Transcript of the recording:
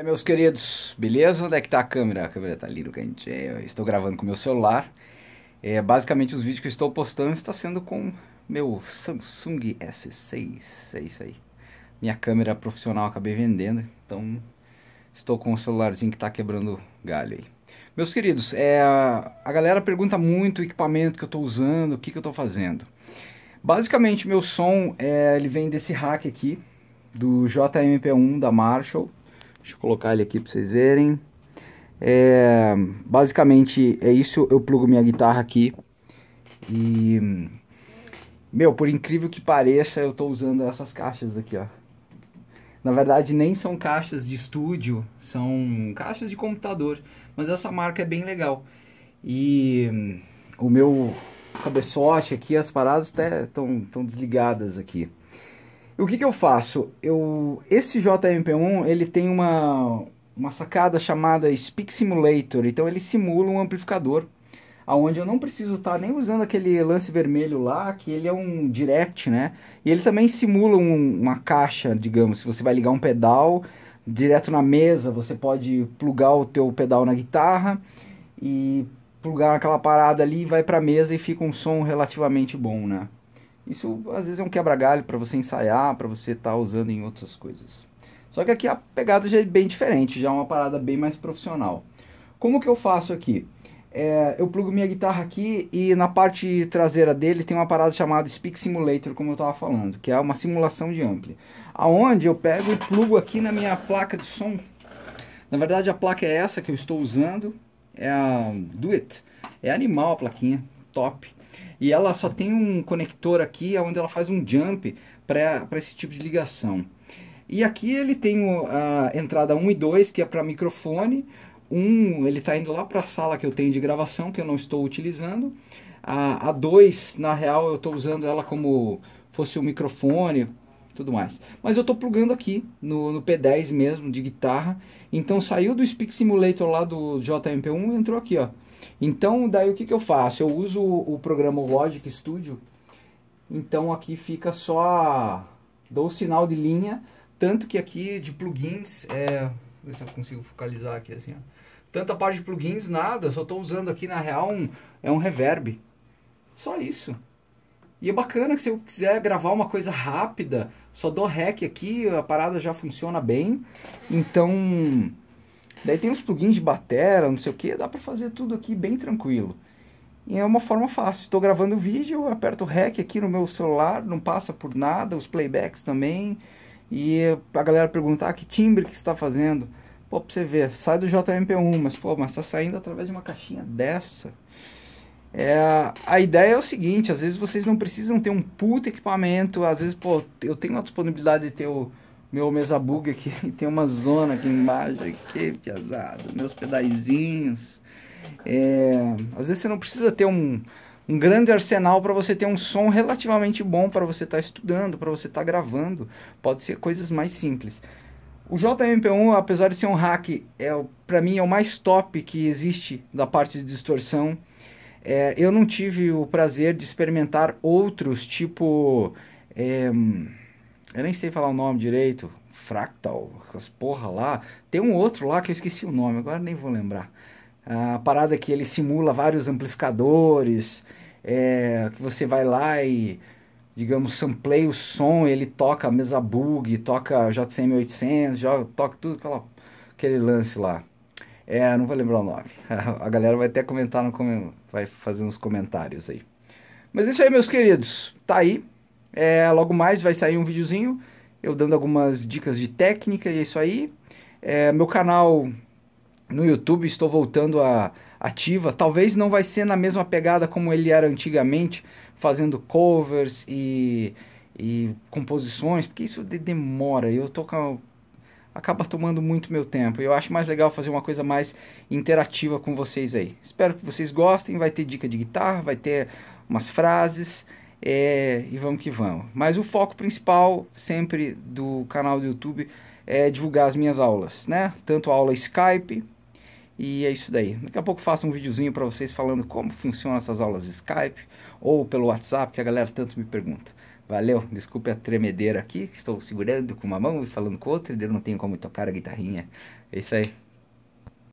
É, meus queridos, beleza? Onde é que tá a câmera? A câmera tá ali no cantinho. É, estou gravando com meu celular. É, basicamente, os vídeos que eu estou postando está sendo com meu Samsung S6. É isso aí. Minha câmera profissional acabei vendendo, então estou com o celularzinho que está quebrando galho aí. Meus queridos, é, a galera pergunta muito o equipamento que eu estou usando, o que, que eu estou fazendo. Basicamente, meu som é, ele vem desse rack aqui, do JMP1 da Marshall Deixa eu colocar ele aqui para vocês verem. É, basicamente é isso. Eu plugo minha guitarra aqui. E. Meu, por incrível que pareça, eu estou usando essas caixas aqui, ó. Na verdade, nem são caixas de estúdio, são caixas de computador. Mas essa marca é bem legal. E o meu cabeçote aqui, as paradas estão desligadas aqui. O que, que eu faço? Eu, esse JMP1 ele tem uma, uma sacada chamada Speak Simulator, então ele simula um amplificador, aonde eu não preciso estar tá nem usando aquele lance vermelho lá, que ele é um direct, né? E ele também simula um, uma caixa, digamos, se você vai ligar um pedal direto na mesa, você pode plugar o teu pedal na guitarra e plugar aquela parada ali, vai para a mesa e fica um som relativamente bom, né? Isso às vezes é um quebra-galho para você ensaiar, para você estar tá usando em outras coisas. Só que aqui a pegada já é bem diferente, já é uma parada bem mais profissional. Como que eu faço aqui? É, eu plugo minha guitarra aqui e na parte traseira dele tem uma parada chamada Speak Simulator, como eu estava falando, que é uma simulação de ampli. Aonde eu pego e plugo aqui na minha placa de som. Na verdade a placa é essa que eu estou usando, é a Duet. É animal a plaquinha, top. E ela só tem um conector aqui é onde ela faz um jump para esse tipo de ligação. E aqui ele tem a entrada 1 e 2, que é para microfone. Um, ele está indo lá para a sala que eu tenho de gravação, que eu não estou utilizando. A, a 2, na real, eu estou usando ela como fosse um microfone, tudo mais. Mas eu estou plugando aqui no, no, P10 mesmo, de guitarra. Então saiu do Speak Simulator lá do JMP1 entrou aqui, ó. Então, daí o que, que eu faço? Eu uso o, programa Logic Studio, então aqui fica só, dou o sinal de linha, tanto que aqui de plugins, é, ver se eu consigo focalizar aqui assim, ó. Tanta parte de plugins, nada, só estou usando aqui na real um, é um reverb. Só isso. E é bacana que se eu quiser gravar uma coisa rápida, só dou rec aqui, a parada já funciona bem. Então, Daí tem uns plugins de batera, não sei o que, dá para fazer tudo aqui bem tranquilo. E é uma forma fácil. Estou gravando vídeo, aperto REC aqui no meu celular, não passa por nada, os playbacks também. E a galera perguntar ah, que timbre que está fazendo. Pô, pra você ver, sai do JMP1, mas pô, mas tá saindo através de uma caixinha dessa. É, a ideia é o seguinte, às vezes vocês não precisam ter um puto equipamento, às vezes, pô, eu tenho a disponibilidade de ter o meu mesa bug aqui, tem uma zona aqui embaixo, aqui, que azado, meus pedaizinhos. É, às vezes você não precisa ter um, um grande arsenal para você ter um som relativamente bom para você estar tá estudando, para você estar tá gravando. Pode ser coisas mais simples. O JMP1, apesar de ser um hack, é para mim é o mais top que existe da parte de distorção. É, eu não tive o prazer de experimentar outros, tipo. É, eu nem sei falar o nome direito. Fractal, essas porra lá. Tem um outro lá que eu esqueci o nome, agora nem vou lembrar. A parada que ele simula vários amplificadores, é, que você vai lá e, digamos, sampleia o som, ele toca a mesa bug, toca JCM 800, toca tudo aquela, aquele lance lá. É, não vou lembrar o nome. A galera vai até comentar, no, vai fazer uns comentários aí. Mas é isso aí, meus queridos. Tá aí. É, logo mais vai sair um videozinho, eu dando algumas dicas de técnica e é isso aí. É, meu canal no YouTube, estou voltando a ativa. Talvez não vai ser na mesma pegada como ele era antigamente, fazendo covers e, e composições, porque isso de demora. Eu tô com acaba tomando muito meu tempo. Eu acho mais legal fazer uma coisa mais interativa com vocês aí. Espero que vocês gostem. Vai ter dica de guitarra, vai ter umas frases. É, e vamos que vamos. Mas o foco principal sempre do canal do YouTube é divulgar as minhas aulas, né? Tanto a aula Skype e é isso daí. Daqui a pouco faço um videozinho para vocês falando como funcionam essas aulas Skype ou pelo WhatsApp que a galera tanto me pergunta. Valeu, desculpe a tremedeira aqui, que estou segurando com uma mão e falando com outra, e eu não tenho como tocar a guitarrinha. É isso aí.